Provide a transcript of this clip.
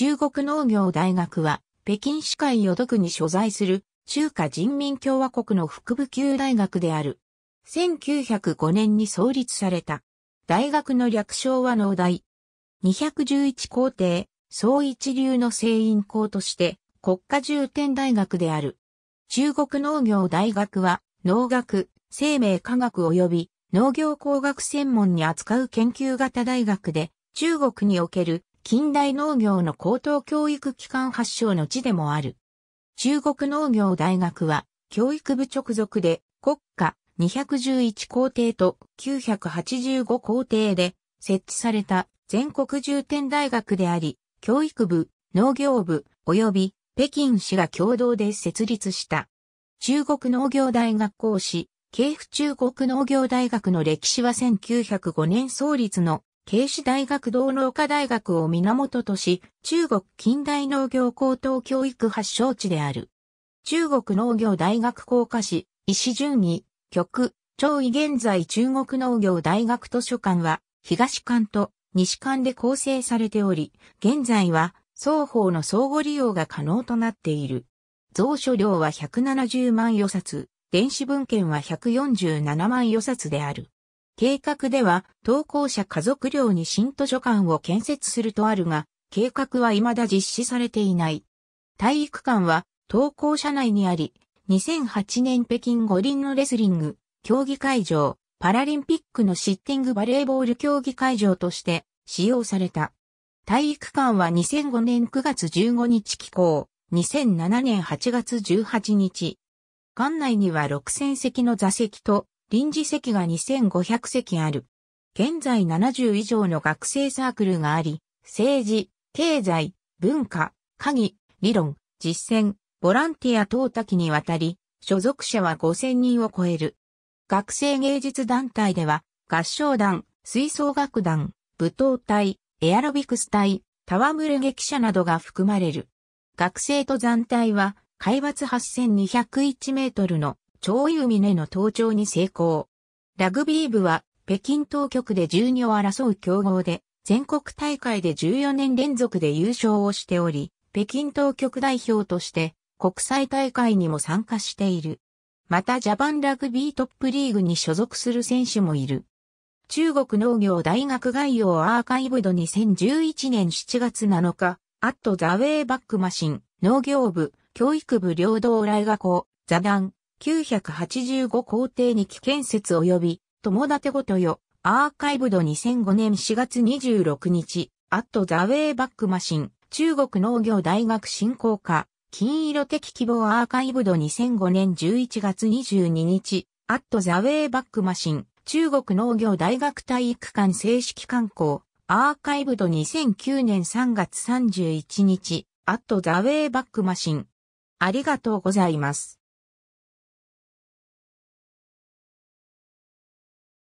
中国農業大学は、北京市会与徳に所在する中華人民共和国の副部級大学である。1905年に創立された。大学の略称は農大。211校帝総一流の聖員校として国家重点大学である。中国農業大学は農学、生命科学及び農業工学専門に扱う研究型大学で中国における近代農業の高等教育機関発祥の地でもある。中国農業大学は教育部直属で国家211校程と985校程で設置された全国重点大学であり、教育部、農業部及び北京市が共同で設立した。中国農業大学講師、京府中国農業大学の歴史は1905年創立の慶市大学道農科大学を源とし、中国近代農業高等教育発祥地である。中国農業大学校科士、石順義、局、長位現在中国農業大学図書館は、東館と西館で構成されており、現在は双方の相互利用が可能となっている。蔵書量は170万余冊、電子文献は147万余冊である。計画では、投稿者家族寮に新図書館を建設するとあるが、計画は未だ実施されていない。体育館は、投稿者内にあり、2008年北京五輪のレスリング、競技会場、パラリンピックのシッティングバレーボール競技会場として使用された。体育館は2005年9月15日寄港、2007年8月18日。館内には6000席の座席と臨時席が2500席ある。現在70以上の学生サークルがあり、政治、経済、文化、科技、理論、実践、ボランティア等多岐にわたり、所属者は5000人を超える。学生芸術団体では、合唱団、吹奏楽団、舞踏隊、エアロビクス隊、タワムル劇者などが含まれる。学生登山隊は、海抜8201メートルの超有峰の登頂に成功。ラグビー部は北京当局で12を争う強豪で、全国大会で14年連続で優勝をしており、北京当局代表として国際大会にも参加している。またジャパンラグビートップリーグに所属する選手もいる。中国農業大学概要アーカイブド2011年7月7日、アットザウェイバックマシン、農業部、教育部領導来学校、座談、985工程に危建設及び、友達ごとよ、アーカイブド2005年4月26日、アットザウェイバックマシン、中国農業大学振興課、金色的希望アーカイブド2005年11月22日、アットザウェイバックマシン、中国農業大学体育館正式観光、アーカイブド2009年3月31日、アットザウェイバックマシン。ありがとうございます。